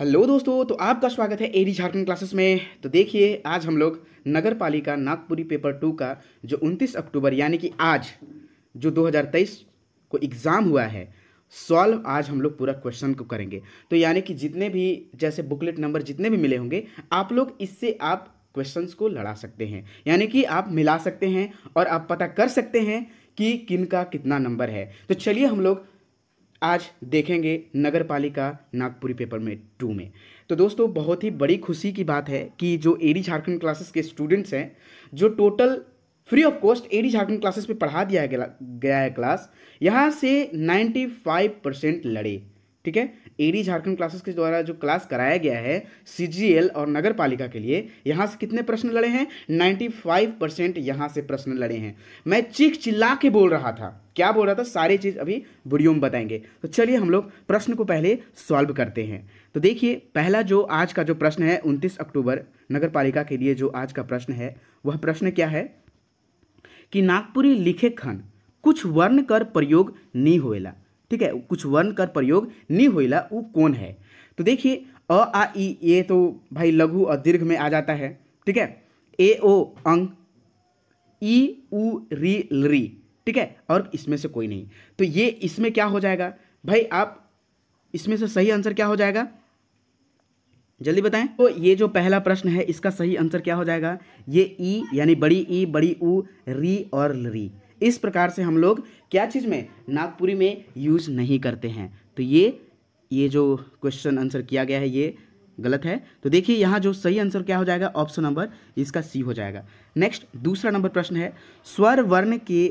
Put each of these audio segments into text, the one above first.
hello दोस्तों तो आपका स्वागत है एडी झारखंड क्लासेस में तो देखिए आज हम लोग नगर पालिका नागपुरी पेपर टू का जो 29 अक्टूबर यानी कि आज जो 2023 को एग्ज़ाम हुआ है सॉल्व आज हम लोग पूरा क्वेश्चन को करेंगे तो यानी कि जितने भी जैसे बुकलेट नंबर जितने भी मिले होंगे आप लोग इससे आप क्वेश्चंस को लड़ा सकते हैं यानी कि आप मिला सकते हैं और आप पता कर सकते हैं कि किन का कितना नंबर है तो चलिए हम लोग आज देखेंगे नगर पालिका नागपुरी पेपर में टू में तो दोस्तों बहुत ही बड़ी खुशी की बात है कि जो एडी झारखंड क्लासेस के स्टूडेंट्स हैं जो total free of cost A D Jharkhand classes में पढ़ा दिया गया है क्लास यहाँ से 95 परसेंट लड़े ठीक है एडी झारखंड क्लासेस के द्वारा जो क्लास कराया गया है सीजीएल और नगर पालिका के लिए यहाँ से कितने प्रश्न लड़े हैं 95 परसेंट यहाँ से प्रश्न लड़े हैं मैं चीख चिल्ला के बोल रहा था क्या बोल रहा था सारी चीज़ अभी वीडियो में बताएंगे तो चलिए हम लोग प्रश्न को पहले सॉल्व करते हैं तो देखिए पहला जो आज का जो प्रश्न है उनतीस अक्टूबर नगर के लिए जो आज का प्रश्न है वह प्रश्न क्या है कि नागपुरी लिखे खन कुछ वर्ण कर प्रयोग नहीं होएला ठीक है कुछ वर्ण कर प्रयोग नहीं हो वो कौन है तो देखिए अ आ ई ये तो भाई लघु और दीर्घ में आ जाता है ठीक है ए ओ अंग ई उ री लरी ठीक है और इसमें से कोई नहीं तो ये इसमें क्या हो जाएगा भाई आप इसमें से सही आंसर क्या हो जाएगा जल्दी बताएं तो ये जो पहला प्रश्न है इसका सही आंसर क्या हो जाएगा ये ई यानी बड़ी ई बड़ी ऊ री और लरी इस प्रकार से हम लोग क्या चीज़ में नागपुरी में यूज़ नहीं करते हैं तो ये ये जो क्वेश्चन आंसर किया गया है ये गलत है तो देखिए यहाँ जो सही आंसर क्या हो जाएगा ऑप्शन नंबर इसका सी हो जाएगा नेक्स्ट दूसरा नंबर प्रश्न है स्वर वर्ण के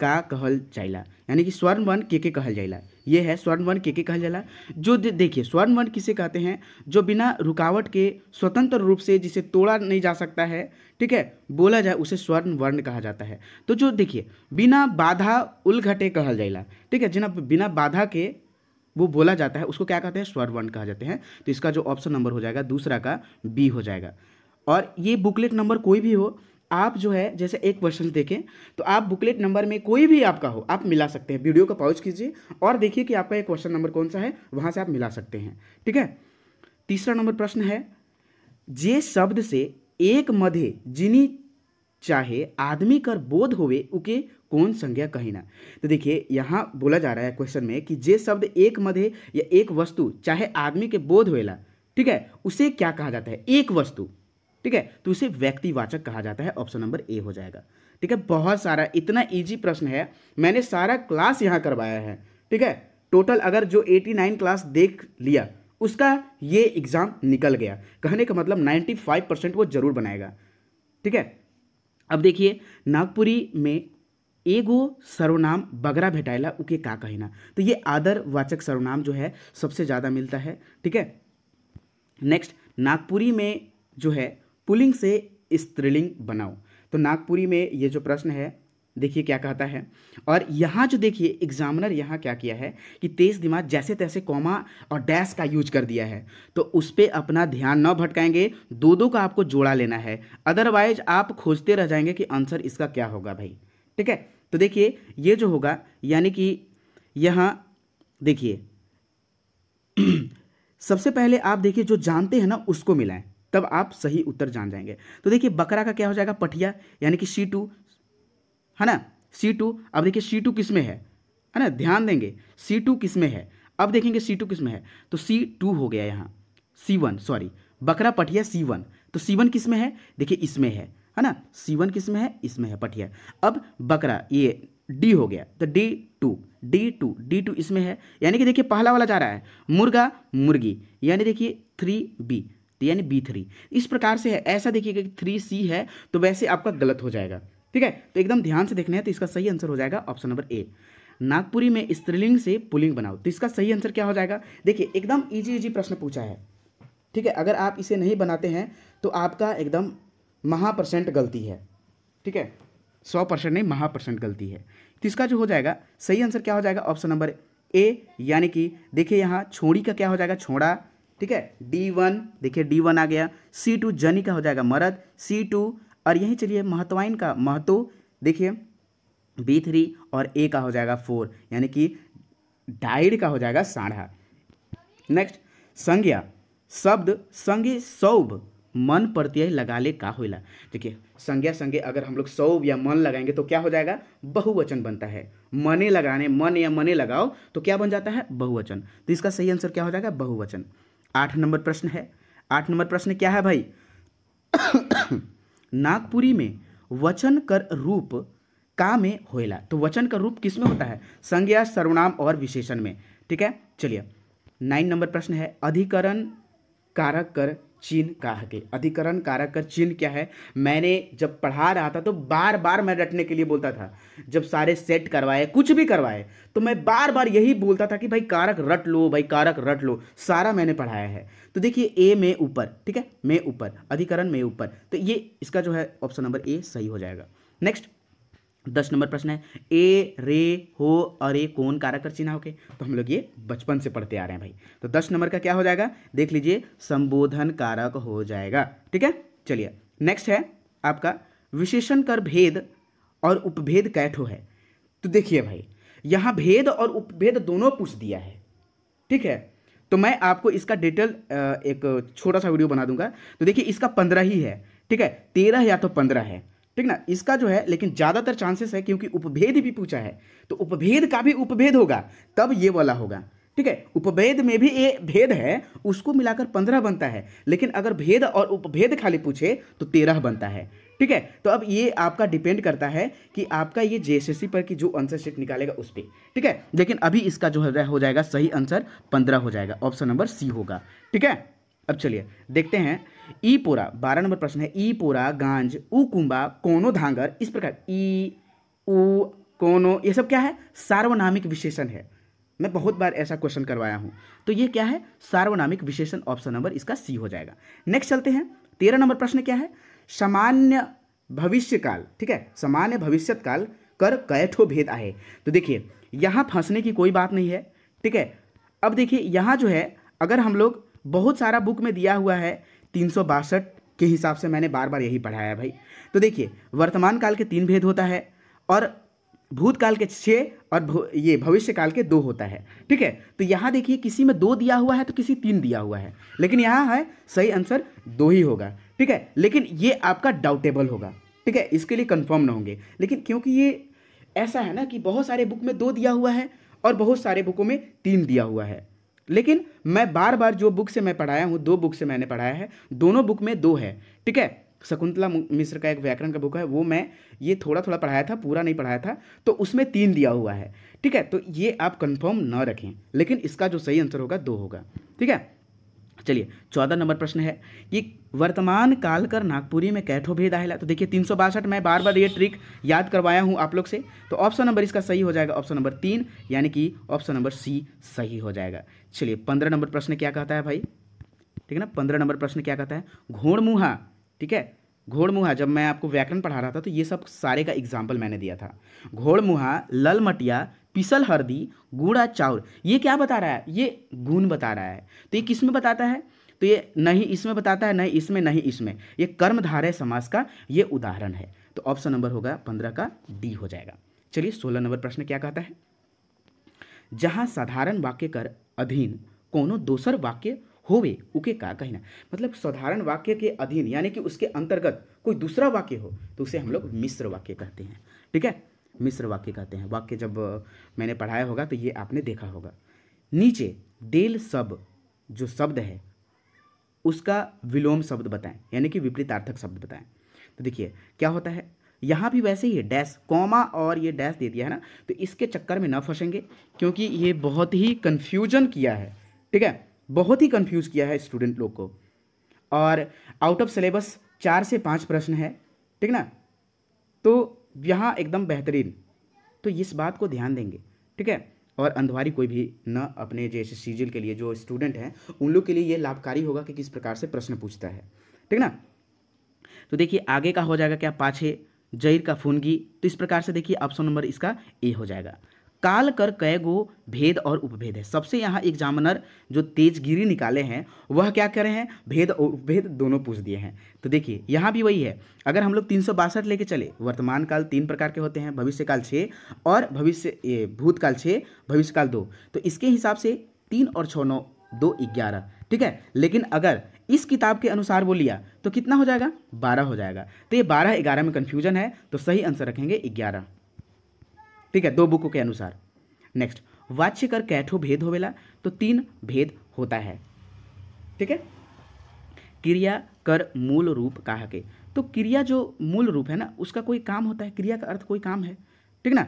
का कहल जाइला यानी कि स्वर्ण वर्ण के के कहल जाइला ये है स्वर्ण वर्ण के के कहा जाला जो देखिए स्वर्ण वर्ण किसे कहते हैं जो बिना रुकावट के स्वतंत्र रूप से जिसे तोड़ा नहीं जा सकता है ठीक है बोला जाए उसे स्वर्ण वर्ण कहा जाता है तो जो देखिए बिना बाधा उलघटे कहा जाएगा ठीक है जिना बिना बाधा के वो बोला जाता है उसको क्या कहते हैं स्वर्ण वर्ण कहा जाते हैं तो इसका जो ऑप्शन नंबर हो जाएगा दूसरा का बी हो जाएगा और ये बुकलेट नंबर कोई भी हो आप जो है जैसे एक क्वेश्चन देखें तो आप बुकलेट नंबर में कोई भी आपका हो आप मिला सकते हैं वीडियो का पॉज कीजिए और देखिए कि आपका एक क्वेश्चन नंबर कौन सा है वहाँ से आप मिला सकते हैं ठीक है तीसरा नंबर प्रश्न है जे शब्द से एक मधे जिनी चाहे आदमी कर बोध होवे उके कौन संज्ञा कहना तो देखिए यहाँ बोला जा रहा है क्वेश्चन में कि जे शब्द एक मधे या एक वस्तु चाहे आदमी के बोध होएला ठीक है उसे क्या कहा जाता है एक वस्तु ठीक है तो उसे व्यक्तिवाचक कहा जाता है ऑप्शन नंबर ए हो जाएगा ठीक है बहुत सारा इतना ईजी प्रश्न है मैंने सारा क्लास यहाँ करवाया है ठीक है टोटल अगर जो 89 क्लास देख लिया उसका ये एग्ज़ाम निकल गया कहने का मतलब 95 परसेंट वो जरूर बनाएगा ठीक है अब देखिए नागपुरी में एगो सर्वनाम बगरा भेटाइला उके का कहना तो ये आदर वाचक सर्वनाम जो है सबसे ज़्यादा मिलता है ठीक है नेक्स्ट नागपुरी में जो है पुलिंग से स्त्रीलिंग बनाओ तो नागपुरी में ये जो प्रश्न है देखिए क्या कहता है और यहाँ जो देखिए एग्जामिनर यहाँ क्या किया है कि तेज दिमाग जैसे तैसे कॉमा और डैश का यूज कर दिया है तो उस पर अपना ध्यान न भटकाएंगे दो दो का आपको जोड़ा लेना है अदरवाइज आप खोजते रह जाएंगे कि आंसर इसका क्या होगा भाई ठीक है तो देखिए ये जो होगा यानी कि यहाँ देखिए सबसे पहले आप देखिए जो जानते हैं ना उसको मिलाएं तब आप सही उत्तर जान जाएंगे तो देखिए बकरा का क्या हो जाएगा पठिया यानी कि सी टू है ना सी टू अब देखिए सी टू किसमें है है ना ध्यान देंगे सी टू किसमें है अब देखेंगे सी टू किसमें है तो सी टू हो गया यहाँ सी वन सॉरी बकरा पठिया सी वन तो सी वन किस में है देखिए इसमें है है ना सी वन किस में है इसमें है पठिया अब बकरा ये डी हो गया तो D two D two D two इसमें है यानी कि देखिए पहला वाला जा रहा है मुर्गा मुर्गी यानी देखिए थ्री बी तो यानी बी थ्री इस प्रकार से है ऐसा देखिएगा कि थ्री सी है तो वैसे आपका गलत हो जाएगा ठीक है तो एकदम ध्यान से देखना है तो इसका सही आंसर हो जाएगा ऑप्शन नंबर ए नागपुरी में स्त्रीलिंग से पुलिंग बनाओ तो इसका सही आंसर क्या हो जाएगा देखिए एकदम ईजी ईजी प्रश्न पूछा है ठीक है अगर आप इसे नहीं बनाते हैं तो आपका एकदम महापरसेंट गलती है ठीक है सौ परसेंट नहीं महापरसेंट गलती है तो इसका जो हो जाएगा सही आंसर क्या हो जाएगा ऑप्शन नंबर ए यानी कि देखिए यहाँ छोड़ी का क्या हो जाएगा छोड़ा ठीक है डी वन देखिए डी वन आ गया सी टू जनी का हो जाएगा मरद सी टू और यही चलिए महत्वाइन का महत्व देखिए बी थ्री और ए का हो जाएगा फोर यानी कि डाइड का हो जाएगा साढ़ा नेक्स्ट संज्ञा शब्द संज्ञ सौभ मन प्रत्यय लगा ले का होला देखिए संज्ञा संज्ञा अगर हम लोग सौभ या मन लगाएंगे तो क्या हो जाएगा बहुवचन बनता है मने लगाने मन या मने लगाओ तो क्या बन जाता है बहुवचन तो इसका सही आंसर क्या हो जाएगा बहुवचन आठ नंबर प्रश्न है आठ नंबर प्रश्न क्या है भाई नागपुरी में वचन कर रूप का में होएला तो वचन का रूप किस में होता है संज्ञा सर्वनाम और विशेषण में ठीक है चलिए नाइन नंबर प्रश्न है अधिकरण कारक कर चीन का है अधिकरण कारक का चिन्ह क्या है मैंने जब पढ़ा रहा था तो बार बार मैं रटने के लिए बोलता था जब सारे सेट करवाए कुछ भी करवाए तो मैं बार बार यही बोलता था कि भाई कारक रट लो भाई कारक रट लो सारा मैंने पढ़ाया है तो देखिए ए में ऊपर ठीक है मैं ऊपर अधिकरण में ऊपर तो ये इसका जो है ऑप्शन नंबर ए सही हो जाएगा नेक्स्ट दस नंबर प्रश्न है ए रे हो और ए कौन कारक कर चिन्ह होके तो हम लोग ये बचपन से पढ़ते आ रहे हैं भाई तो दस नंबर का क्या हो जाएगा देख लीजिए संबोधन कारक हो जाएगा ठीक है चलिए नेक्स्ट है आपका विशेषण कर भेद और उपभेद कैठो है तो देखिए भाई यहाँ भेद और उपभेद दोनों पूछ दिया है ठीक है तो मैं आपको इसका डिटेल एक छोटा सा वीडियो बना दूंगा तो देखिए इसका पंद्रह ही है ठीक है तेरह या तो पंद्रह है ठीक ना इसका जो है लेकिन ज़्यादातर चांसेस है क्योंकि उपभेद भी पूछा है तो उपभेद का भी उपभेद होगा तब ये वाला होगा ठीक है उपभेद में भी ये भेद है उसको मिलाकर पंद्रह बनता है लेकिन अगर भेद और उपभेद खाली पूछे तो तेरह बनता है ठीक है तो अब ये आपका डिपेंड करता है कि आपका ये जेएसएससी पर की जो आंसर शीट निकालेगा उस पर ठीक है लेकिन अभी इसका जो है हो जाएगा सही आंसर पंद्रह हो जाएगा ऑप्शन नंबर सी होगा ठीक है अब चलिए देखते हैं ई पोरा बारह नंबर प्रश्न है ई पोरा गांज ऊ कुंबा कोनो धांगर इस प्रकार ई ऊ कोनो ये सब क्या है सार्वनामिक विशेषण है मैं बहुत बार ऐसा क्वेश्चन करवाया हूं तो ये क्या है सार्वनामिक विशेषण ऑप्शन नंबर इसका सी हो जाएगा नेक्स्ट चलते हैं तेरह नंबर प्रश्न क्या है सामान्य भविष्यकाल ठीक है सामान्य भविष्यकाल कर कैठो भेद आए तो देखिए यहां फंसने की कोई बात नहीं है ठीक है अब देखिए यहां जो है अगर हम लोग बहुत सारा बुक में दिया हुआ है तीन के हिसाब से मैंने बार बार यही पढ़ाया है भाई तो देखिए वर्तमान काल के तीन भेद होता है और भूतकाल के छः और ये भविष्य काल के दो होता है ठीक है तो यहाँ देखिए किसी में दो दिया हुआ है तो किसी तीन दिया हुआ है लेकिन यहाँ है सही आंसर दो ही होगा ठीक है लेकिन ये आपका डाउटेबल होगा ठीक है इसके लिए कंफर्म ना होंगे लेकिन क्योंकि ये ऐसा है ना कि बहुत सारे बुक में दो दिया हुआ है और बहुत सारे बुकों में तीन दिया हुआ है लेकिन मैं बार बार जो बुक से मैं पढ़ाया हूँ दो बुक से मैंने पढ़ाया है दोनों बुक में दो है ठीक है शकुंतला मिश्र का एक व्याकरण का बुक है वो मैं ये थोड़ा थोड़ा पढ़ाया था पूरा नहीं पढ़ाया था तो उसमें तीन दिया हुआ है ठीक है तो ये आप कंफर्म ना रखें लेकिन इसका जो सही आंसर होगा दो होगा ठीक है चलिए चौदह नंबर प्रश्न है कि वर्तमान काल कर नागपुरी में कैठो भेद आहिला तो देखिए तीन सौ बासठ मैं बार बार ये ट्रिक याद करवाया हूँ आप लोग से तो ऑप्शन नंबर इसका सही हो जाएगा ऑप्शन नंबर तीन यानी कि ऑप्शन नंबर सी सही हो जाएगा चलिए पंद्रह नंबर प्रश्न क्या कहता है भाई ठीक है ना पंद्रह नंबर प्रश्न क्या कहता है घोड़मुहा ठीक है घोड़मुहा जब मैं आपको व्याकरण पढ़ा रहा था तो ये सब सारे का एग्जाम्पल मैंने दिया था घोड़मुहा ललमटिया पिसल हरदी गुड़ा चाउर ये क्या बता रहा है ये गुण बता रहा है तो ये किस में बताता है तो ये नहीं इसमें बताता है नहीं इसमें नहीं इसमें ये कर्मधारय समाज का ये उदाहरण है तो ऑप्शन नंबर होगा पंद्रह का डी हो जाएगा चलिए सोलह नंबर प्रश्न क्या कहता है जहाँ साधारण वाक्य कर अधीन कोनो दूसर वाक्य होवे उके का कहना मतलब साधारण वाक्य के अधीन यानी कि उसके अंतर्गत कोई दूसरा वाक्य हो तो उसे हम लोग मिश्र वाक्य कहते हैं ठीक है मिस्र वाक्य कहते हैं वाक्य जब मैंने पढ़ाया होगा तो ये आपने देखा होगा नीचे डेल सब जो शब्द है उसका विलोम शब्द बताएं यानी कि विपरीतार्थक शब्द बताएं तो देखिए क्या होता है यहाँ भी वैसे ही है डैश कॉमा और ये डैश दे दिया है ना तो इसके चक्कर में ना फंसेंगे क्योंकि ये बहुत ही कन्फ्यूजन किया है ठीक है बहुत ही कन्फ्यूज़ किया है स्टूडेंट लोग को और आउट ऑफ सिलेबस चार से पाँच प्रश्न है ठीक ना तो यहाँ एकदम बेहतरीन तो इस बात को ध्यान देंगे ठीक है और अंधवारी कोई भी न अपने जैसे सीजिल के लिए जो स्टूडेंट हैं उन लोग के लिए ये लाभकारी होगा कि किस प्रकार से प्रश्न पूछता है ठीक ना तो देखिए आगे का हो जाएगा क्या पाछे जईर का फूनगी तो इस प्रकार से देखिए ऑप्शन नंबर इसका ए हो जाएगा काल कर कै गो भेद और उपभेद है सबसे यहाँ एग्जामिनर जो तेजगिरी निकाले हैं वह क्या रहे हैं भेद और उपभेद दोनों पूछ दिए हैं तो देखिए यहाँ भी वही है अगर हम लोग तीन सौ बासठ लेके चले वर्तमान काल तीन प्रकार के होते हैं भविष्यकाल छः और भविष्य भूतकाल छः भविष्यकाल दो तो इसके हिसाब से तीन और छः नौ दो ग्यारह ठीक है लेकिन अगर इस किताब के अनुसार वो लिया तो कितना हो जाएगा बारह हो जाएगा तो ये बारह ग्यारह में कन्फ्यूजन है तो सही आंसर रखेंगे ग्यारह ठीक है दो बुकों के अनुसार नेक्स्ट वाच्य कर कैठो भेद होवेला तो तीन भेद होता है ठीक है क्रिया कर मूल रूप कहा के तो क्रिया जो मूल रूप है ना उसका कोई काम होता है क्रिया का अर्थ कोई काम है ठीक ना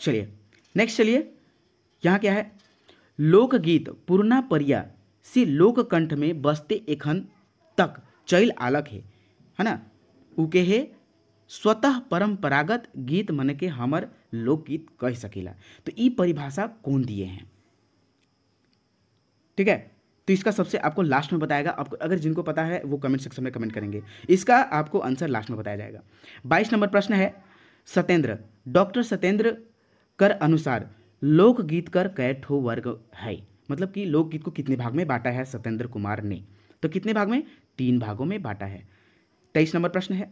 चलिए नेक्स्ट चलिए यहां क्या है लोकगीत पूर्णा परिया से लोककंठ में बसते एखन तक चैल आलक है है ना उके है स्वतः परंपरागत गीत मन के हमर लोकगीत कह सकेला तो ई परिभाषा कौन दिए हैं ठीक है तो इसका सबसे आपको लास्ट में बताएगा आपको अगर जिनको पता है वो कमेंट सेक्शन में कमेंट करेंगे इसका आपको आंसर लास्ट में बताया जाएगा बाईस नंबर प्रश्न है सत्येंद्र डॉक्टर सत्येंद्र कर अनुसार लोकगीत कर कैठो वर्ग है मतलब कि लोकगीत को कितने भाग में बांटा है सत्येंद्र कुमार ने तो कितने भाग में तीन भागों में बांटा है तेईस नंबर प्रश्न है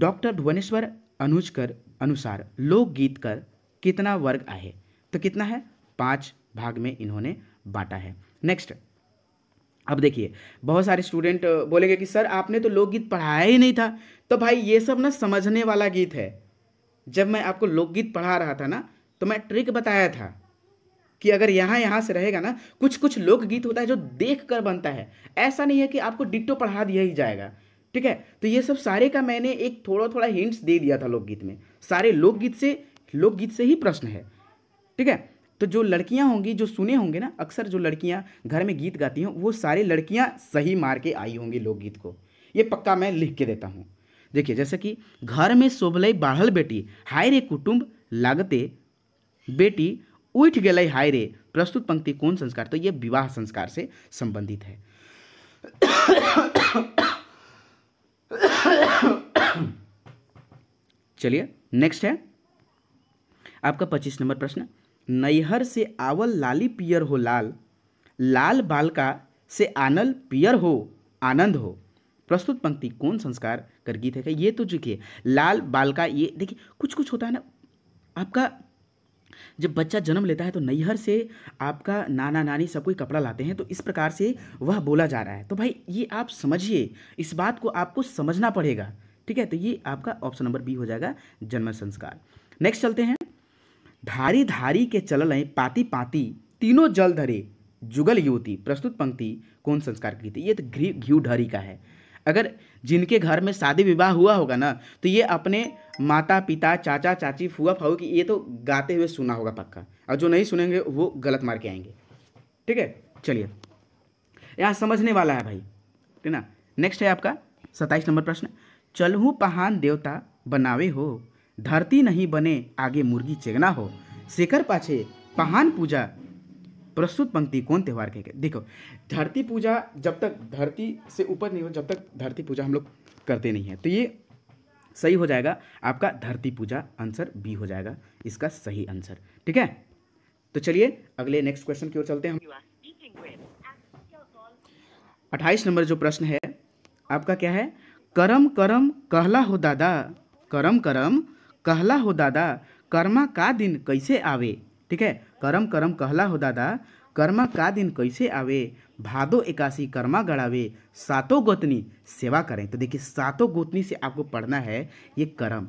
डॉक्टर भुवनेश्वर अनुजकर अनुसार लोकगीत कर कितना वर्ग आए तो कितना है पाँच भाग में इन्होंने बांटा है नेक्स्ट अब देखिए बहुत सारे स्टूडेंट बोलेंगे कि सर आपने तो लोकगीत पढ़ाया ही नहीं था तो भाई ये सब ना समझने वाला गीत है जब मैं आपको लोकगीत पढ़ा रहा था ना तो मैं ट्रिक बताया था कि अगर यहाँ यहाँ से रहेगा ना कुछ कुछ लोकगीत होता है जो देख कर बनता है ऐसा नहीं है कि आपको डिट्टो पढ़ा दिया ही जाएगा ठीक है तो ये सब सारे का मैंने एक थोड़ा थोड़ा हिंट्स दे दिया था लोकगीत में सारे लोकगीत से लोकगीत से ही प्रश्न है ठीक है तो जो लड़कियां होंगी जो सुने होंगे ना अक्सर जो लड़कियां घर में गीत गाती हों वो सारे लड़कियां सही मार के आई होंगी लोकगीत को ये पक्का मैं लिख के देता हूँ देखिए जैसे कि घर में शोभल बाढ़ल बेटी हाय रे कुटुम्ब लागते बेटी उठ गए हाय रे प्रस्तुत पंक्ति कौन संस्कार तो ये विवाह संस्कार से संबंधित है चलिए नेक्स्ट है आपका पच्चीस नंबर प्रश्न नैहर से आवल लाली पियर हो लाल लाल बालका से आनल पियर हो आनंद हो प्रस्तुत पंक्ति कौन संस्कार कर गीत है ये तो चुकी लाल बालका ये देखिए कुछ कुछ होता है ना आपका जब बच्चा जन्म लेता है तो नैहर से आपका नाना नानी सब कोई कपड़ा लाते हैं तो इस प्रकार से वह बोला जा रहा है तो भाई ये आप समझिए इस बात को आपको समझना पड़ेगा ठीक है तो ये आपका ऑप्शन नंबर बी हो जाएगा जन्म संस्कार नेक्स्ट चलते हैं धारी धारी के चल रहे पाती पाती तीनों जल धरे जुगल युवती प्रस्तुत पंक्ति कौन संस्कार की थी ये तो घी घी ढारी का है अगर जिनके घर में शादी विवाह हुआ होगा ना तो ये अपने माता पिता चाचा चाची फुआ फाऊ की ये तो गाते हुए सुना होगा पक्का और जो नहीं सुनेंगे वो गलत मार के आएंगे ठीक है चलिए यहाँ समझने वाला है भाई ठीक ना नेक्स्ट है आपका सत्ताईस नंबर प्रश्न चलहू पहान देवता बनावे हो धरती नहीं बने आगे मुर्गी चेगना हो शेखर पाछे पहान पूजा प्रस्तुत पंक्ति कौन त्यौहार के देखो धरती पूजा जब तक धरती से ऊपर नहीं हो जब तक धरती पूजा हम लोग करते नहीं हैं तो ये सही हो जाएगा आपका धरती पूजा आंसर बी हो जाएगा इसका सही आंसर ठीक है तो चलिए अगले नेक्स्ट क्वेश्चन की ओर चलते हैं अट्ठाईस नंबर जो प्रश्न है आपका क्या है करम करम कहला हो दादा करम करम कहला हो दादा कर्मा का दिन कैसे आवे ठीक है करम करम कहला हो दादा कर्मा का दिन कैसे आवे भादो एकासी कर्मा गड़ावे सातो गोतनी सेवा करें तो देखिए सातो गोतनी से आपको पढ़ना है ये करम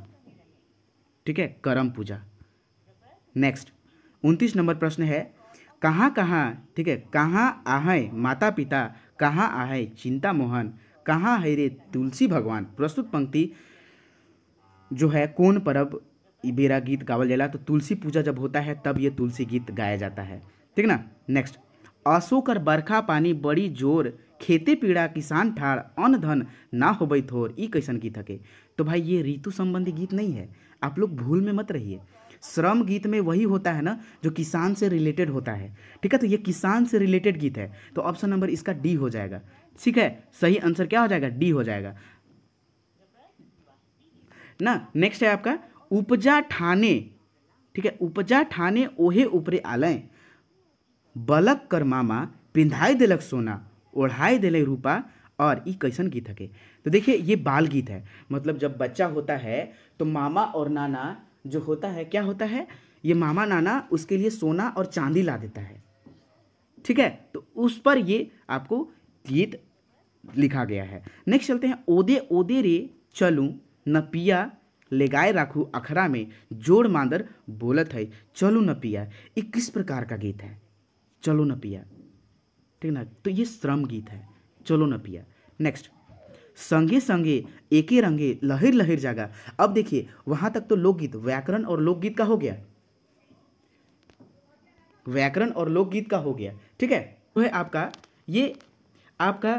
ठीक है करम पूजा नेक्स्ट उनतीस नंबर प्रश्न है कहाँ कहाँ ठीक है कहाँ आहे माता पिता कहाँ आहे चिंता मोहन कहाँ है रे तुलसी भगवान प्रस्तुत पंक्ति जो है कौन परब बेरा गीत गावल जाला तो तुलसी पूजा जब होता है तब ये तुलसी गीत गाया जाता है ठीक ना नेक्स्ट अशोक और बरखा पानी बड़ी जोर खेते पीड़ा किसान ठाड़ अन्न धन ना होबई थोर ई कैसन गीत हके तो भाई ये ऋतु संबंधी गीत नहीं है आप लोग भूल में मत रहिए श्रम गीत में वही होता है ना जो किसान से रिलेटेड होता है ठीक है तो ये किसान से रिलेटेड गीत है तो ऑप्शन नंबर इसका डी हो जाएगा ठीक है सही आंसर क्या हो जाएगा डी हो जाएगा ना नेक्स्ट है आपका उपजा ठाने ठीक है उपजा ठाने ओहे ऊपरे आलय बलक कर मामा पिंधाई दिलक सोना ओढ़ाई दिले रूपा और ये कैसन गीत है तो देखिए ये बाल गीत है मतलब जब बच्चा होता है तो मामा और नाना जो होता है क्या होता है ये मामा नाना उसके लिए सोना और चांदी ला देता है ठीक है तो उस पर ये आपको गीत लिखा गया है नेक्स्ट चलते हैं ओदे ओदे रे चलूँ न पिया लेगाए राखू अखरा में जोड़ मांदर बोलत है चलो न पिया ये किस प्रकार का गीत है चलो न पिया ठीक ना तो ये श्रम गीत है चलो न पिया नेक्स्ट संगे संगे एके रंगे लहिर लहिर जागा अब देखिए वहां तक तो लोकगीत व्याकरण और लोकगीत का हो गया व्याकरण और लोकगीत का हो गया ठीक है तो है आपका ये आपका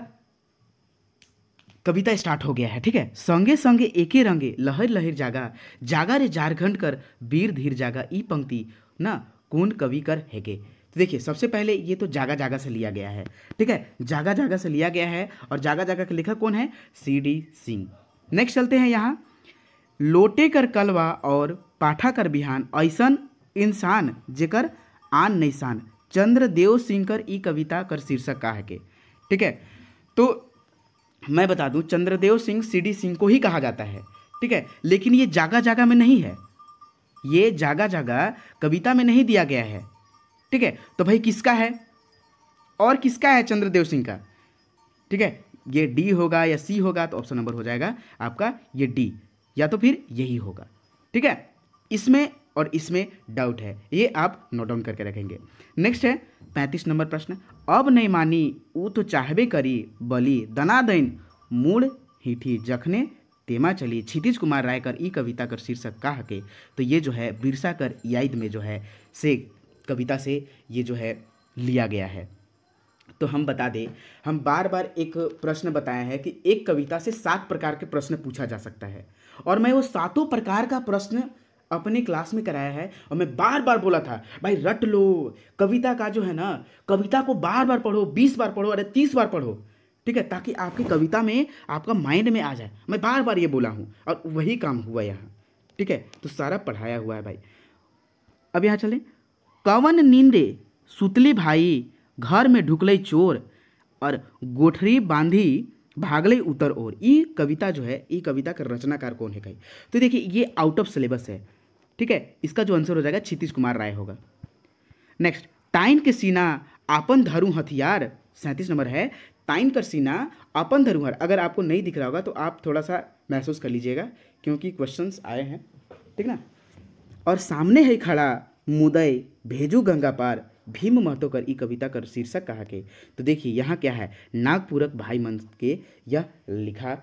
कविता स्टार्ट हो गया है ठीक है संगे संगे एके रंगे लहर लहर जागा जागा रे झारखंड कर वीर धीर जागा ई पंक्ति ना कौन कवि कर हैगे तो देखिए सबसे पहले ये तो जागा जागा से लिया गया है ठीक है जागा जागा से लिया गया है और जागा जागा का लेखक कौन है सी डी सिंह नेक्स्ट चलते हैं यहाँ लोटे कर कलवा और पाठा कर बिहान ऐसन इंसान जेकर आन नैसान चंद्रदेव सिंह कर ई कविता कर शीर्षक का है के ठीक है तो मैं बता दूं चंद्रदेव सिंह सीडी सिंह को ही कहा जाता है ठीक है लेकिन ये जागा जागा में नहीं है ये जागा जागा कविता में नहीं दिया गया है ठीक है तो भाई किसका है और किसका है चंद्रदेव सिंह का ठीक है ये डी होगा या सी होगा तो ऑप्शन नंबर हो जाएगा आपका ये डी या तो फिर यही होगा ठीक है इसमें और इसमें डाउट है ये आप नोट डाउन करके रखेंगे नेक्स्ट है पैंतीस नंबर प्रश्न अब नहीं मानी ऊ तो चाहबे करी बली दनादैन मूड़ हिठी जखने तेमा चली क्षितिज कुमार राय कर ई कविता कर शीर्षक का हके तो ये जो है बिरसा कर याद में जो है से कविता से ये जो है लिया गया है तो हम बता दें हम बार बार एक प्रश्न बताया है कि एक कविता से सात प्रकार के प्रश्न पूछा जा सकता है और मैं वो सातों प्रकार का प्रश्न अपने क्लास में कराया है और मैं बार बार बोला था भाई रट लो कविता का जो है ना कविता को बार बार पढ़ो बीस बार पढ़ो अरे तीस बार पढ़ो ठीक है ताकि आपकी कविता में आपका माइंड में आ जाए मैं बार बार ये बोला हूँ और वही काम हुआ यहाँ ठीक है तो सारा पढ़ाया हुआ है भाई अब यहाँ चले कवन नींदे सुतली भाई घर में ढुकले चोर और गोठरी बांधी भागले उतर और ये कविता जो है ये कविता का रचनाकार कौन है कहीं तो देखिए ये आउट ऑफ सिलेबस है ठीक है इसका जो आंसर हो जाएगा क्षितिज कुमार राय होगा नेक्स्ट टाइन के सीना आपन धरू हथियार सैंतीस नंबर है टाइन कर सीना अपन धरु हर अगर आपको नहीं दिख रहा होगा तो आप थोड़ा सा महसूस कर लीजिएगा क्योंकि क्वेश्चंस आए हैं ठीक ना और सामने है खड़ा मुदय भेजू गंगा पार भीम महतो कर ई कविता कर शीर्षक कहा के तो देखिए यहाँ क्या है नागपुरक भाई मंच के यह लिखा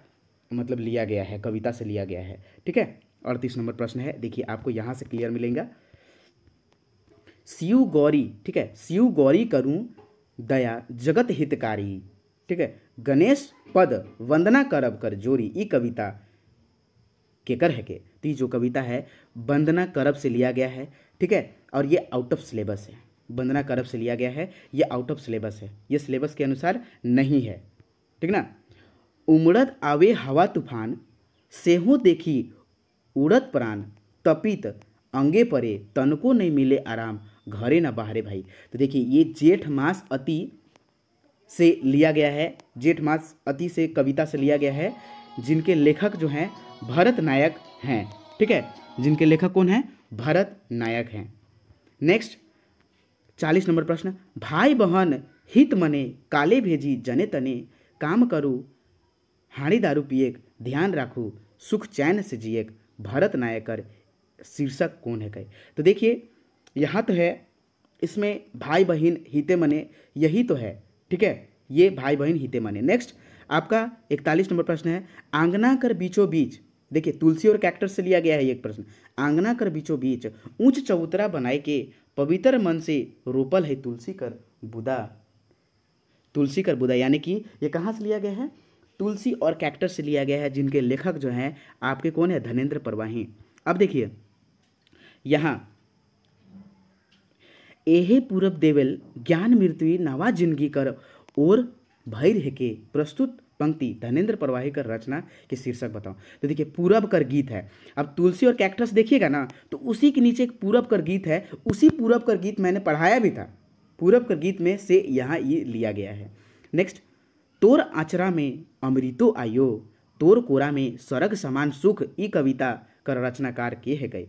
मतलब लिया गया है कविता से लिया गया है ठीक है अड़तीस नंबर प्रश्न है देखिए आपको यहाँ से क्लियर मिलेगा शिव गौरी ठीक है शिव गौरी करूँ दया जगत हितकारी ठीक है गणेश पद वंदना करब कर जोरी ई कविता केकर है के तो ये जो कविता है वंदना करब से लिया गया है ठीक है और ये आउट ऑफ सिलेबस है वंदना करब से लिया गया है ये आउट ऑफ सिलेबस है ये सिलेबस के अनुसार नहीं है ठीक ना उमड़त आवे हवा तूफान सेहो देखी उड़त प्राण तपित अंगे परे तन को नहीं मिले आराम घरे ना बाहरे भाई तो देखिए ये जेठ मास अति से लिया गया है जेठ मास अति से कविता से लिया गया है जिनके लेखक जो हैं भरत नायक हैं ठीक है जिनके लेखक कौन हैं भरत नायक हैं नेक्स्ट चालीस नंबर प्रश्न भाई बहन हित मने काले भेजी जने तने काम करूँ हाणी दारू पिएक ध्यान राखू सुख चैन से जिएक भारत नायकर शीर्षक कौन है कहे तो देखिए यहाँ तो है इसमें भाई बहन हिते मने यही तो है ठीक है ये भाई बहन हिते मने नेक्स्ट आपका इकतालीस नंबर प्रश्न है आंगना कर बीचों बीच देखिए तुलसी और कैक्टर से लिया गया है एक प्रश्न आंगना कर बीचों बीच ऊंच चबूतरा बनाए के पवित्र मन से रोपल है तुलसी कर बुदा तुलसी कर बुदा यानी कि ये कहाँ से लिया गया है तुलसी और कैक्टर से लिया गया है जिनके लेखक जो हैं आपके कौन है धनेन्द्र परवाही अब देखिए यहाँ एहे पूरब देवल ज्ञान मृत्यु नवा जिंदगी कर और भैर के प्रस्तुत पंक्ति धनेन्द्र परवाही कर रचना के शीर्षक बताओ तो देखिए पूरब कर गीत है अब तुलसी और कैक्टस देखिएगा ना तो उसी के नीचे एक पूरब कर गीत है उसी पूरब कर गीत मैंने पढ़ाया भी था पूरब कर गीत में से यहाँ ये लिया गया है नेक्स्ट तोर आचरा में अमृतो आयो तोर कोरा में स्वर्ग समान सुख ई कविता कर रचनाकार के है गए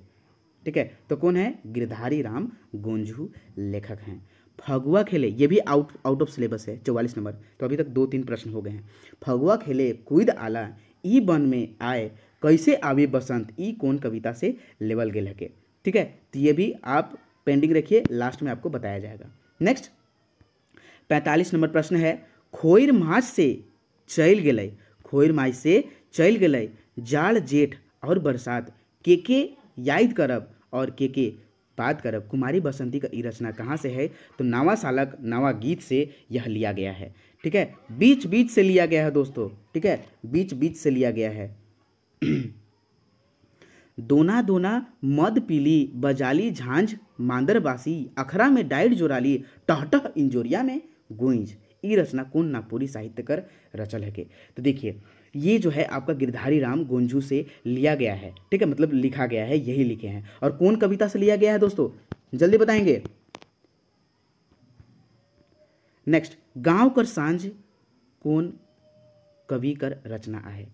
ठीक है तो कौन है गिरधारी राम गोंझू लेखक हैं फगुआ खेले ये भी आउट आउट ऑफ सिलेबस है चौवालीस नंबर तो अभी तक दो तीन प्रश्न हो गए हैं फगुआ खेले कुद आला ई वन में आए कैसे आवे बसंत ई कौन कविता से लेवल गए लगे ठीक है तो ये भी आप पेंडिंग रखिए लास्ट में आपको बताया जाएगा नेक्स्ट पैंतालीस नंबर प्रश्न है खोर मास से चल गए खोर मास से चल गए जाड़ जेठ और बरसात के के याद करब और के के बात करब कुमारी बसंती का रचना कहाँ से है तो नावा सालक नावा गीत से यह लिया गया है ठीक है बीच बीच से लिया गया है दोस्तों ठीक है बीच बीच से लिया गया है दोना दोना मद पीली बजाली झांझ मांदरबासी अखरा में डाइट जोराली टहटह इंजोरिया में गूंज ई रचना कौन नागपुरी साहित्यकर रचल है के तो देखिए ये जो है आपका गिरधारी राम गोंजू से लिया गया है ठीक है मतलब लिखा गया है यही लिखे हैं और कौन कविता से लिया गया है दोस्तों जल्दी बताएंगे नेक्स्ट गांव कर सांझ कौन कवि कर रचना है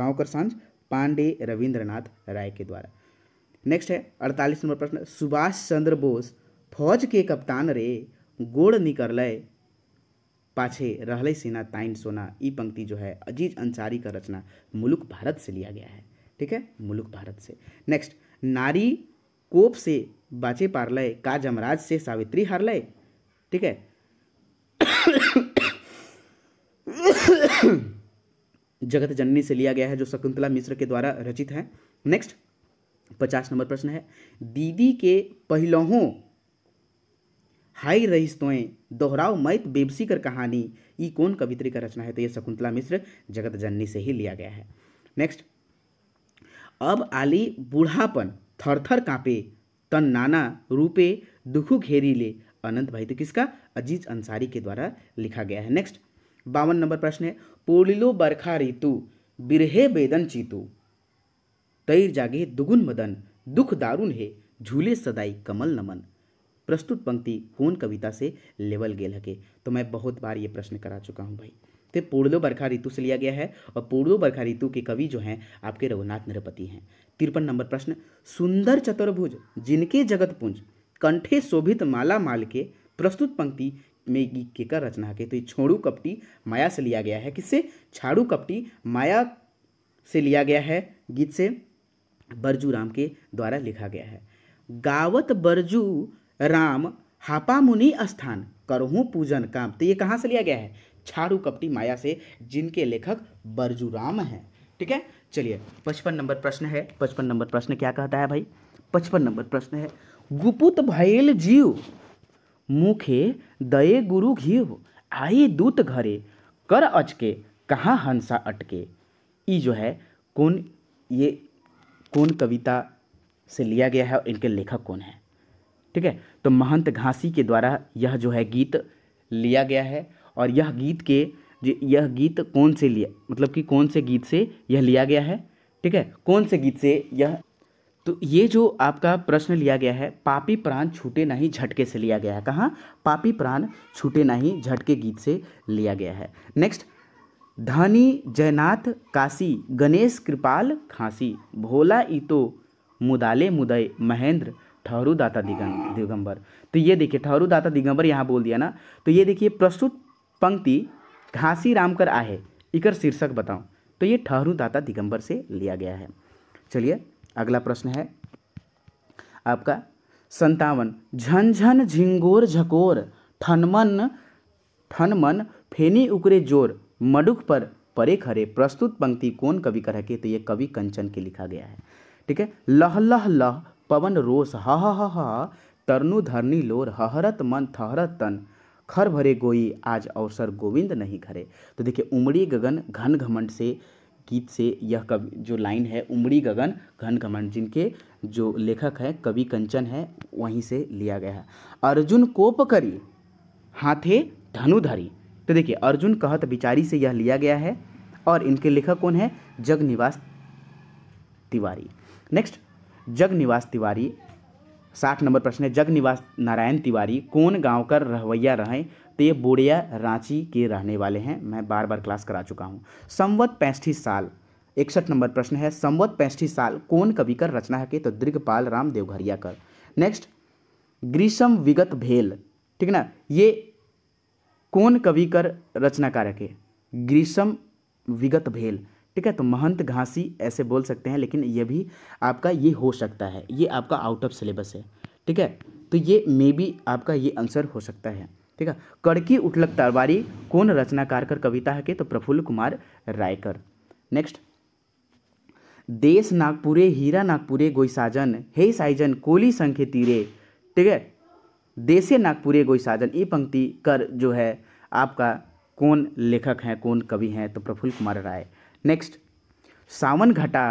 गांव कर सांझ पांडे रविंद्रनाथ राय के द्वारा नेक्स्ट है अड़तालीस नंबर प्रश्न सुभाष चंद्र बोस फौज के कप्तान रे गोड़ निकल पाछे रहले सेना ताइन सोना ये पंक्ति जो है अजीज अंसारी का रचना मुलुक भारत से लिया गया है ठीक है मुलुक भारत से नेक्स्ट नारी कोप से बाचे पारलय का जमराज से सावित्री हारलय ठीक है जगत जननी से लिया गया है जो शकुंतला मिश्र के द्वारा रचित है नेक्स्ट पचास नंबर प्रश्न है दीदी के पहलोहों हाई रईस दोहराओ मैत बेबसी कर कहानी ये कौन कवित्री का रचना है तो ये शकुंतला मिश्र जगत जननी से ही लिया गया है नेक्स्ट अब आली बूढ़ापन थर थर कांपे तन नाना रूपे दुखु घेरी ले अनंत भाई तो किसका अजीज अंसारी के द्वारा लिखा गया है नेक्स्ट बावन नंबर प्रश्न है पोलिलो बरखा ऋतु बिरहे बेदन चीतु तैर जागे दुगुन मदन दुख दारुण है झूले सदाई कमल नमन प्रस्तुत पंक्ति कौन कविता से लेवल गेल हके तो मैं बहुत बार ये प्रश्न करा चुका हूँ भाई तो पूर्णो बरखा ऋतु से लिया गया है और पूर्णो बरखा ऋतु के कवि जो हैं आपके रघुनाथ नरपति हैं तिरपन नंबर प्रश्न सुंदर चतुर्भुज जिनके जगत पुंज कंठे शोभित माला माल के प्रस्तुत पंक्ति में के का रचना के तो ये छोड़ू कपटी माया से लिया गया है किससे छाड़ू कपटी माया से लिया गया है गीत से बरजू राम के द्वारा लिखा गया है गावत बरजू राम हापामुनि स्थान करहूँ पूजन काम तो ये कहाँ से लिया गया है छारू कपटी माया से जिनके लेखक राम हैं ठीक है चलिए पचपन नंबर प्रश्न है पचपन नंबर प्रश्न क्या कहता है भाई पचपन नंबर प्रश्न है गुपुत भयल जीव मुखे दये गुरु घीव आई दूत घरे कर अचके कहाँ हंसा अटके ई जो है कौन ये कौन कविता से लिया गया है और इनके लेखक कौन है ठीक है तो महंत घासी के द्वारा यह जो है गीत लिया गया है और यह गीत के यह गीत कौन से लिया मतलब कि कौन से गीत से यह लिया गया है ठीक है कौन से गीत से यह तो ये जो आपका प्रश्न लिया गया है पापी प्राण छूटे नहीं झटके से लिया गया है कहाँ पापी प्राण छूटे नहीं झटके गीत से लिया गया है नेक्स्ट धनी जयनाथ काशी गणेश कृपाल खांसी भोला इतो मुदाले मुदय महेंद्र ठहरू दाता दिगं दिगंबर तो ये देखिए ठहरू दाता दिगंबर यहाँ बोल दिया ना तो ये देखिए प्रस्तुत पंक्ति घासी राम कर आहे इकर शीर्षक बताऊँ तो ये ठहरू दाता दिगंबर से लिया गया है चलिए अगला प्रश्न है आपका संतावन झनझन झिंगोर झकोर ठनमन ठनमन फेनी उकरे जोर मडुक पर परे खरे प्रस्तुत पंक्ति कौन कवि कर है के तो ये कवि कंचन के लिखा गया है ठीक है लह लह लह पवन रोष हा हा हा हा तरनु धरनी लोर हहरत मन थहरत तन खर भरे गोई आज अवसर गोविंद नहीं खरे तो देखिए उमड़ी गगन घन घमंड से गीत से यह कवि जो लाइन है उमड़ी गगन घन घमंड जिनके जो लेखक है कवि कंचन है वहीं से लिया गया है अर्जुन कोप करी हाथे धनुधरी तो देखिए अर्जुन कहत बिचारी से यह लिया गया है और इनके लेखक कौन है जगनिवास तिवारी नेक्स्ट जग निवास तिवारी साठ नंबर प्रश्न है जग निवास नारायण तिवारी कौन गांव का रहवैया रहें तो ये बोड़िया रांची के रहने वाले हैं मैं बार बार क्लास करा चुका हूँ संवत पैंसठी साल इकसठ नंबर प्रश्न है संवत पैंसठी साल कौन कवि कर रचना है के तो दीर्घपाल राम देवघरिया कर नेक्स्ट ग्रीष्म विगत भेल ठीक ना ये कौन कवि कर रचनाकार के ग्रीष्म विगत भेल ठीक है तो महंत घासी ऐसे बोल सकते हैं लेकिन ये भी आपका ये हो सकता है ये आपका आउट ऑफ सिलेबस है ठीक है तो ये मे बी आपका ये आंसर हो सकता है ठीक है कड़की उठलक तलवारी कौन रचनाकार कर कविता है के तो प्रफुल्ल कुमार रायकर नेक्स्ट देश नागपुरे हीरा नागपुरे गोई साजन हे साइजन कोली संखे तीरे ठीक है देशे नागपुरे गोई साजन ये पंक्ति कर जो है आपका कौन लेखक हैं कौन कवि हैं तो प्रफुल्ल कुमार राय नेक्स्ट सावन घटा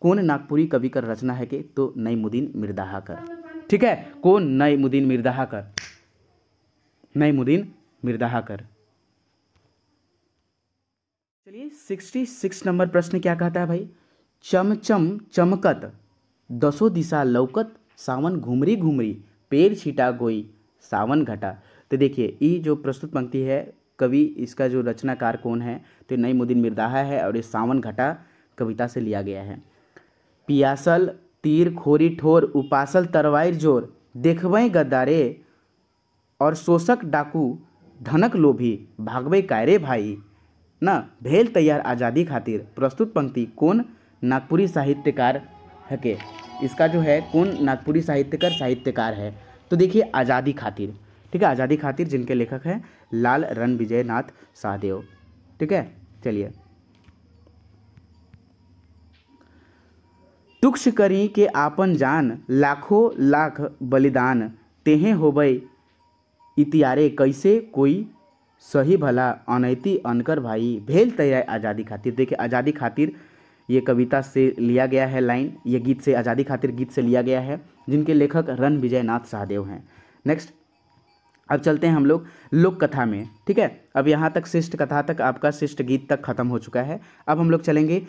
कौन नागपुरी कवि कर रचना है के तो नईमुद्दीन मिर्दाहाकर ठीक है कौन नईमुद्दीन मिर्दाहाकर नईमुद्दीन मिर्दाहाकर चलिए सिक्सटी सिक्स नंबर प्रश्न क्या कहता है भाई चमचम चमकत दसो दिशा लौकत सावन घुमरी घुमरी पेड़ छीटा गोई सावन घटा तो देखिए ये जो प्रस्तुत पंक्ति है कवि इसका जो रचनाकार कौन है तो नईमुद्दीन मिर्दाहा है और ये सावन घटा कविता से लिया गया है पियासल तीर खोरी ठोर उपासल तरवाइर जोर देखबे गद्दारे और शोषक डाकू धनक लोभी भागवे कायरे भाई न भेल तैयार आज़ादी खातिर प्रस्तुत पंक्ति कौन नागपुरी साहित्यकार है के इसका जो है कौन नागपुरी साहित्यकार साहित्यकार है तो देखिए आज़ादी खातिर ठीक है आज़ादी खातिर जिनके लेखक हैं लाल रन विजय नाथ सहदेव ठीक है चलिए तुक्ष करी के आपन जान लाखों लाख बलिदान तेहे हो इतियारे कैसे कोई सही भला अनैति अनकर भाई भेल तैयार आज़ादी खातिर देखिए आज़ादी खातिर ये कविता से लिया गया है लाइन ये गीत से आज़ादी खातिर गीत से लिया गया है जिनके लेखक रण विजय नाथ सहदेव हैं नेक्स्ट अब चलते हैं हम लोग लोक कथा में ठीक है अब यहाँ तक शिष्ट कथा तक आपका शिष्ट गीत तक खत्म हो चुका है अब हम लोग चलेंगे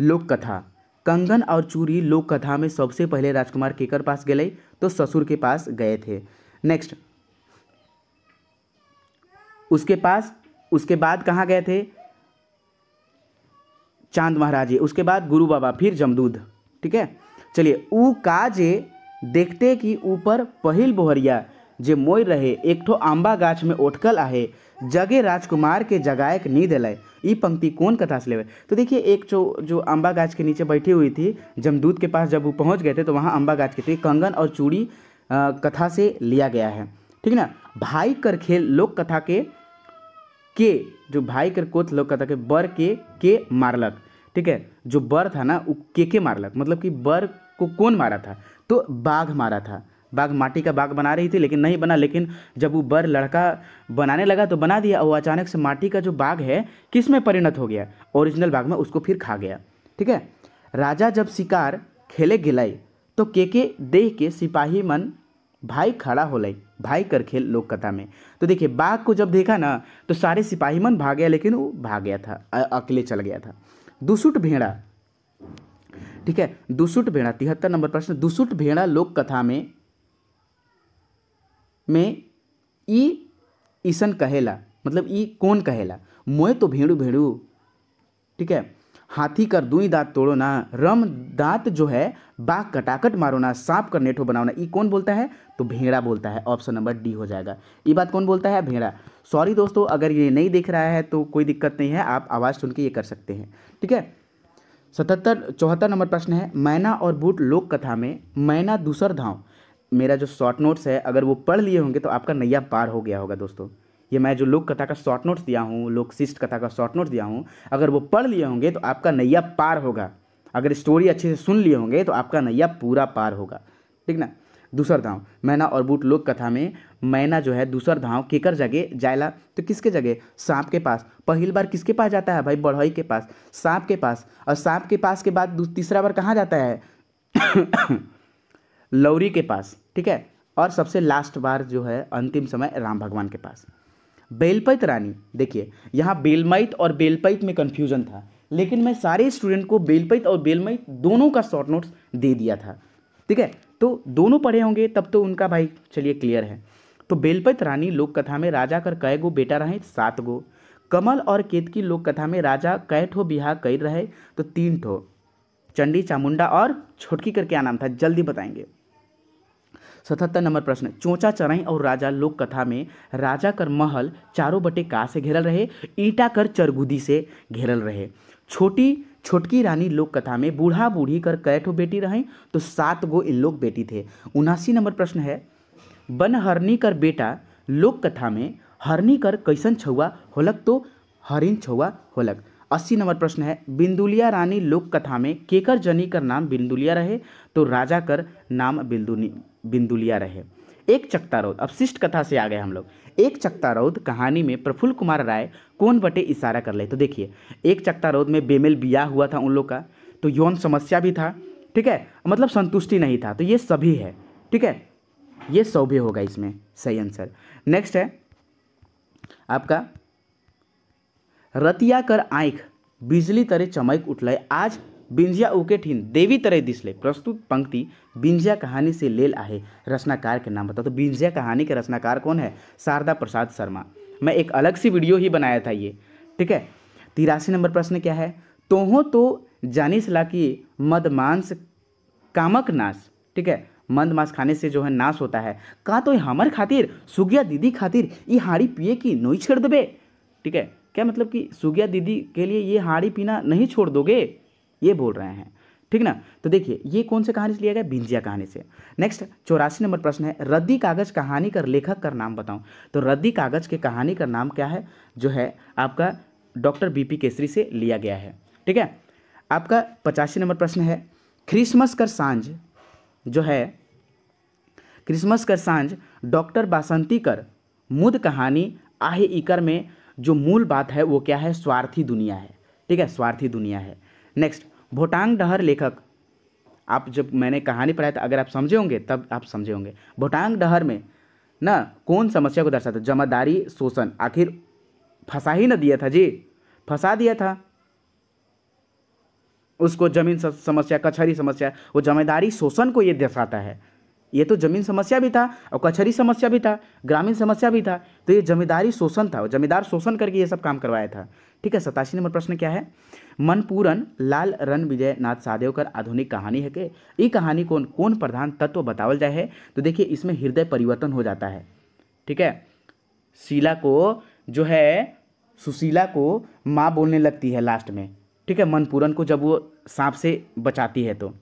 लोक कथा कंगन और चूरी लोक कथा में सबसे पहले राजकुमार केकर पास गए तो ससुर के पास गए थे नेक्स्ट उसके पास उसके बाद कहाँ गए थे चांद महाराज जी उसके बाद गुरु बाबा फिर जमदूद ठीक है चलिए ऊ काजे देखते कि ऊपर पहिल बोहरिया जे मोई रहे एक ठो आंबा गाछ में ओटकल आहे जगे राजकुमार के जगाए के नींद दिलाए ये पंक्ति कौन कथा से लेवे तो देखिए एक जो जो अम्बा गाछ के नीचे बैठी हुई थी जमदूत के पास जब वो पहुँच गए थे तो वहाँ अम्बा गाछ के थे कंगन और चूड़ी कथा से लिया गया है ठीक है ना भाई कर खेल लोक कथा के के जो भाई कर कोथ लोक कथा के बर के के मारलक ठीक है जो बर था ना वो के के मारलक मतलब कि बर को कौन मारा था तो बाघ मारा था बाग माटी का बाग बना रही थी लेकिन नहीं बना लेकिन जब वो बर लड़का बनाने लगा तो बना दिया और वो अचानक से माटी का जो बाग है किस में परिणत हो गया ओरिजिनल बाग में उसको फिर खा गया ठीक है राजा जब शिकार खेले गिलाई तो के के देह के सिपाही मन भाई खड़ा हो लाई भाई कर खेल लोक कथा में तो देखिए बाघ को जब देखा ना तो सारे सिपाही मन भाग गया लेकिन वो भाग गया था अकेले चल गया था दुसुट भेड़ा ठीक है दुसुट भेड़ा तिहत्तर नंबर प्रश्न दुसुट भेड़ा लोक कथा में में ई ईसन कहेला मतलब ई कौन कहेला मोए तो भेड़ू भेड़ू ठीक है हाथी कर दुई दांत तोड़ो ना रम दांत जो है बाघ कटाकट मारो ना सांप कर नेठो बनाओ ना ये कौन बोलता है तो भेड़ा बोलता है ऑप्शन नंबर डी हो जाएगा ये बात कौन बोलता है भेड़ा सॉरी दोस्तों अगर ये नहीं दिख रहा है तो कोई दिक्कत नहीं है आप आवाज़ सुन के ये कर सकते हैं ठीक है सतहत्तर चौहत्तर नंबर प्रश्न है मैना और बूट लोक कथा में मैना दूसर धाव मेरा जो शॉर्ट नोट्स है अगर वो पढ़ लिए होंगे तो आपका नैया पार हो गया होगा दोस्तों ये मैं जो लोक कथा का शॉर्ट नोट्स दिया हूँ लोक शिष्ट कथा का शॉर्ट नोट्स दिया हूँ अगर वो पढ़ लिए होंगे तो आपका नैया पार होगा अगर स्टोरी अच्छे से सुन लिए होंगे तो आपका नैया पूरा पार होगा ठीक ना दूसर धाव मैना और बूट लोक कथा में मैना जो है दूसर धाव केकर जगह जायला तो किसके जगह सांप के पास पहली बार किसके पास जाता है भाई बढ़ई के पास सांप के पास और सांप के पास के बाद तीसरा बार कहाँ जाता है लौरी के पास ठीक है और सबसे लास्ट बार जो है अंतिम समय राम भगवान के पास बेलपैत रानी देखिए यहाँ बेलमैत और बेलपैत में कन्फ्यूजन था लेकिन मैं सारे स्टूडेंट को बेलपैत और बेलमैत दोनों का शॉर्ट नोट्स दे दिया था ठीक है तो दोनों पढ़े होंगे तब तो उनका भाई चलिए क्लियर है तो बेलपैत रानी लोक कथा में राजा कर कै गो बेटा रहे सात गो कमल और केतकी लोक कथा में राजा कै ठो बिहा कर रहे तो तीन ठो चंडी चामुंडा और छोटकी करके क्या नाम था जल्दी बताएंगे सतहत्तर नंबर प्रश्न चोचा चराई और राजा लोक कथा में राजा कर महल चारों बटे का से घेरल रहे ईटा कर चरगुदी से घेरल रहे छोटी छोटकी रानी लोक कथा में बूढ़ा बूढ़ी कर कैठो बेटी रहें तो सात गो इन लोग बेटी थे उनासी नंबर प्रश्न है बनहरनी कर बेटा लोक कथा में हरनी कर कैसन छुआ होलक तो हरिन छुआ होलक अस्सी नंबर प्रश्न है बिंदुलिया रानी लोक कथा में केकर जनी कर नाम बिंदुलिया रहे तो राजा कर नाम बिंदुनी बिंदुलिया रहे एक चक्ता रौद अब शिष्ट कथा से आ गए हम लोग एक चक्ता रौद कहानी में प्रफुल्ल कुमार राय कौन बटे इशारा कर ले तो देखिए एक चक्ता रौद में बेमेल बिया हुआ था उन लोग का तो यौन समस्या भी था ठीक है मतलब संतुष्टि नहीं था तो ये सभी है ठीक है ये सौभ्य होगा इसमें सही आंसर नेक्स्ट है आपका रतिया कर आँख बिजली तरे चमक उठल आज बिंजिया उकेट हिंद देवी तरह दिसले प्रस्तुत पंक्ति बिंजिया कहानी से लेल आहे रचनाकार के नाम बताओ तो बिंजिया कहानी के रचनाकार कौन है शारदा प्रसाद शर्मा मैं एक अलग सी वीडियो ही बनाया था ये ठीक है तिरासी नंबर प्रश्न क्या है तोहो तो जानिस ला कि मदमांस कामक नाश ठीक है मंद खाने से जो है नाश होता है का तो हमार खातिर सुगिया दीदी खातिर ये हाड़ी पिए कि नहीं छेड़ देबे ठीक है क्या मतलब कि सुगिया दीदी के लिए ये हाड़ी पीना नहीं छोड़ दोगे ये बोल रहे हैं ठीक ना तो देखिए ये कौन से कहानी से लिया गया भिंजिया कहानी से नेक्स्ट चौरासी नंबर प्रश्न है रद्दी कागज कहानी का लेखक का नाम बताऊं तो रद्दी कागज के कहानी का नाम क्या है जो है आपका डॉक्टर बीपी केसरी से लिया गया है ठीक है आपका पचासी नंबर प्रश्न है क्रिसमस कर सांझ जो है क्रिसमस कर सांझ डॉक्टर बासंती कर मुद कहानी आहे इकर में जो मूल बात है वो क्या है स्वार्थी दुनिया है ठीक है स्वार्थी दुनिया है नेक्स्ट भोटांग डहर लेखक आप जब मैंने कहानी पढ़ाया था तो अगर आप समझे होंगे तब आप समझे होंगे भोटांग डहर में ना कौन समस्या को दर्शाता जमादारी शोषण आखिर फंसा ही ना दिया था जी फंसा दिया था उसको जमीन समस्या कचहरी समस्या वो जमींदारी शोषण को ये दर्शाता है ये तो जमीन समस्या भी था और कचहरी समस्या भी था ग्रामीण समस्या भी था तो ये जमींदारी शोषण था जमींदार शोषण करके ये सब काम करवाया था ठीक है सतासी नंबर प्रश्न क्या है मनपूरन लाल रन विजय नाथ सादेव कर आधुनिक कहानी है के ये कहानी कौन कौन प्रधान तत्व बतावल जाए है तो देखिए इसमें हृदय परिवर्तन हो जाता है ठीक है शीला को जो है सुशीला को माँ बोलने लगती है लास्ट में ठीक है मनपूरन को जब वो सांप से बचाती है तो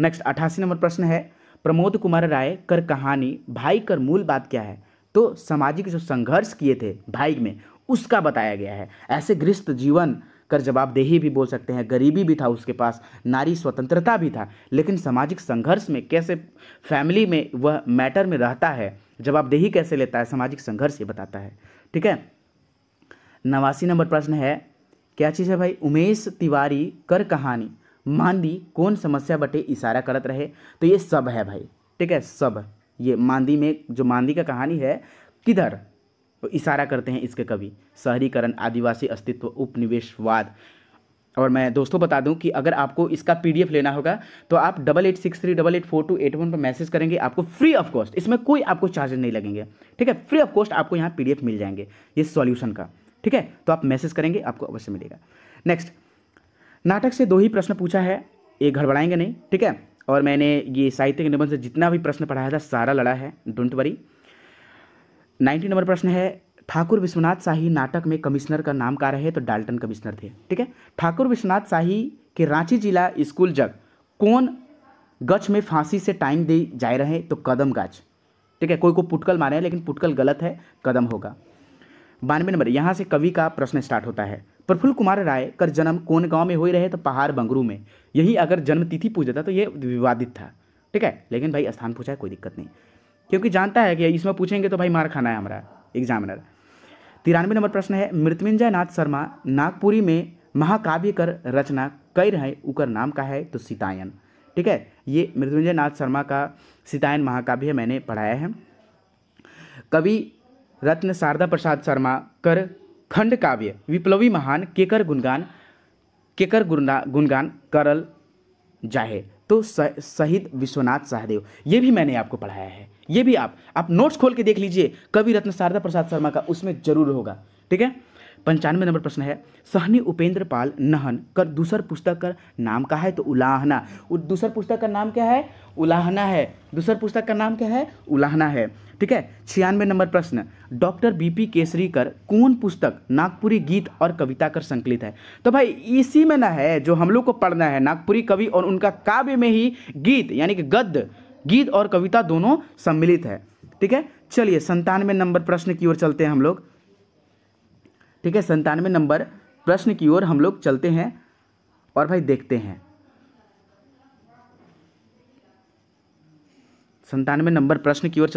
नेक्स्ट अठासी नंबर प्रश्न है प्रमोद कुमार राय कर कहानी भाई कर मूल बात क्या है तो सामाजिक जो संघर्ष किए थे भाई में उसका बताया गया है ऐसे गृहस्थ जीवन कर जवाबदेही भी बोल सकते हैं गरीबी भी था उसके पास नारी स्वतंत्रता भी था लेकिन सामाजिक संघर्ष में कैसे फैमिली में वह मैटर में रहता है जवाबदेही कैसे लेता है सामाजिक संघर्ष ये बताता है ठीक है नवासी नंबर प्रश्न है क्या चीज़ है भाई उमेश तिवारी कर कहानी मांदी कौन समस्या बटे इशारा करत रहे तो ये सब है भाई ठीक है सब ये मांदी में जो मांदी का कहानी है किधर इशारा करते हैं इसके कवि शहरीकरण आदिवासी अस्तित्व उपनिवेशवाद और मैं दोस्तों बता दूं कि अगर आपको इसका पीडीएफ लेना होगा तो आप double eight six three double eight four two eight one पर मैसेज करेंगे आपको फ्री ऑफ कॉस्ट इसमें कोई आपको चार्जेस नहीं लगेंगे ठीक है फ्री ऑफ कॉस्ट आपको यहाँ पीडीएफ मिल जाएंगे ये सॉल्यूशन का ठीक है तो आप मैसेज करेंगे आपको अवश्य मिलेगा नेक्स्ट नाटक से दो ही प्रश्न पूछा है ये घड़बड़ाएंगे नहीं ठीक है और मैंने ये साहित्य के निबंध से जितना भी प्रश्न पढ़ाया था सारा लड़ा है डोंट वरी नाइन्टी नंबर प्रश्न है ठाकुर विश्वनाथ शाही नाटक में कमिश्नर का नाम का है तो डाल्टन कमिश्नर थे ठीक है ठाकुर विश्वनाथ शाही के रांची जिला स्कूल जग कौन गच्छ में फांसी से टाइम दे जा रहे तो कदम गाछ ठीक है कोई को पुटकल मारे हैं लेकिन पुटकल गलत है कदम होगा बानवे नंबर यहाँ से कवि का प्रश्न स्टार्ट होता है प्रफुल्ल कुमार राय का जन्म कौन गांव में हो रहे तो पहाड़ बंगरू में यही अगर जन्म तिथि पूछ देता तो ये विवादित था ठीक है लेकिन भाई स्थान पूछा है कोई दिक्कत नहीं क्योंकि जानता है कि इसमें पूछेंगे तो भाई मार खाना है हमारा एग्जामिनर तिरानवे नंबर प्रश्न है मृत्युंजय नाथ शर्मा नागपुरी में महाकाव्य कर रचना कई रहे उकर नाम का है तो सीतायन ठीक है ये मृत्युंजय नाथ शर्मा का सीतायन महाकाव्य मैंने पढ़ाया है कवि रत्न शारदा प्रसाद शर्मा कर खंड काव्य विप्लवी महान केकर गुणगान केकर गुणा गुणगान करल जाहे तो शहीद विश्वनाथ सहदेव ये भी मैंने आपको पढ़ाया है ये भी आप आप नोट्स खोल के देख लीजिए कवि रत्न शारदा प्रसाद शर्मा का उसमें जरूर होगा ठीक है पंचानवे नंबर प्रश्न है सहनी उपेंद्र पाल नहन कर दूसर पुस्तक का नाम का है तो उलाहना दूसर पुस्तक का नाम क्या है उलाहना है दूसर पुस्तक का नाम क्या है उलाहना है ठीक है छियानवे नंबर प्रश्न डॉक्टर बीपी केसरी कर कौन पुस्तक नागपुरी गीत और कविता कर संकलित है तो भाई इसी में ना है जो हम लोग को पढ़ना है नागपुरी कवि और उनका काव्य में ही गीत यानी कि गद्य गीत और कविता दोनों सम्मिलित है ठीक है चलिए संतानवे नंबर प्रश्न की ओर चलते हैं हम लोग ठीक है संतानवे नंबर प्रश्न की ओर हम लोग चलते हैं और भाई देखते हैं संतानवे नंबर प्रश्न की ओर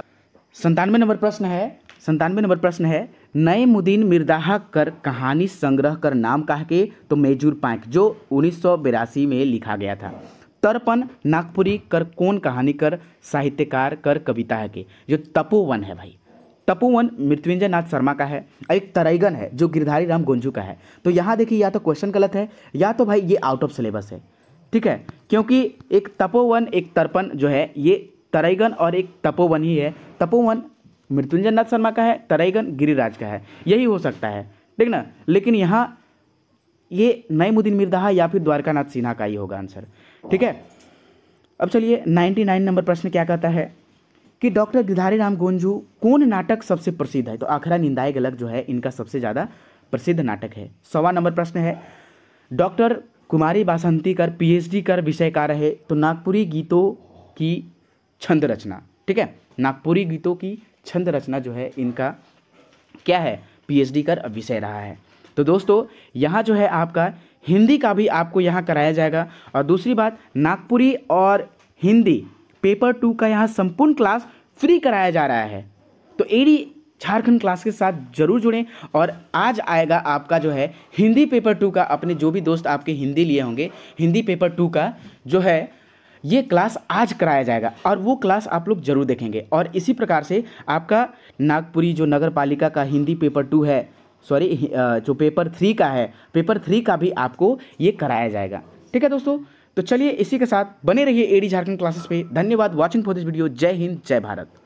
संतानवे नंबर प्रश्न है संतानवे नंबर प्रश्न है नए मुदीन मिर्दाह कर कहानी संग्रह कर नाम कहा के तो मेजूर पाइक जो उन्नीस में लिखा गया था तर्पण नागपुरी कर कौन कहानी कर साहित्यकार कर कविता के जो तपोवन है भाई तपोवन मृत्युंजय नाथ शर्मा का है एक तरैगन है जो गिरधारी राम गोंजू का है तो यहाँ देखिए या तो क्वेश्चन गलत है या तो भाई ये आउट ऑफ सिलेबस है ठीक है क्योंकि एक तपोवन एक तर्पण जो है ये तरैगन और एक तपोवन ही है तपोवन मृत्युंजय नाथ शर्मा का है तरैगन गिरिराज का है यही हो सकता है ठीक ना लेकिन यहाँ ये नईमुद्दीन मिर्दा या फिर द्वारकानाथ सिन्हा का ही होगा आंसर ठीक है अब चलिए 99 नंबर प्रश्न क्या कहता है कि डॉक्टर गिरधारी राम गोंजू कौन नाटक सबसे प्रसिद्ध है तो आखरा निंदाए गलक जो है इनका सबसे ज़्यादा प्रसिद्ध नाटक है सवा नंबर प्रश्न है डॉक्टर कुमारी बासंती कर पीएचडी कर विषय का रहे तो नागपुरी गीतों की छंद रचना ठीक है नागपुरी गीतों की छंद रचना जो है इनका क्या है पीएचडी कर विषय रहा है तो दोस्तों यहाँ जो है आपका हिंदी का भी आपको यहाँ कराया जाएगा और दूसरी बात नागपुरी और हिंदी पेपर टू का यहाँ संपूर्ण क्लास फ्री कराया जा रहा है तो एडी झारखंड क्लास के साथ जरूर जुड़ें और आज आएगा आपका जो है हिंदी पेपर टू का अपने जो भी दोस्त आपके हिंदी लिए होंगे हिंदी पेपर टू का जो है ये क्लास आज कराया जाएगा और वो क्लास आप लोग जरूर देखेंगे और इसी प्रकार से आपका नागपुरी जो नगर पालिका का हिंदी पेपर टू है सॉरी जो पेपर थ्री का है पेपर थ्री का भी आपको ये कराया जाएगा ठीक है दोस्तों तो चलिए इसी के साथ बने रहिए एडी झारखंड क्लासेस पे धन्यवाद वाचिंग फॉर दिस वीडियो जय हिंद जय भारत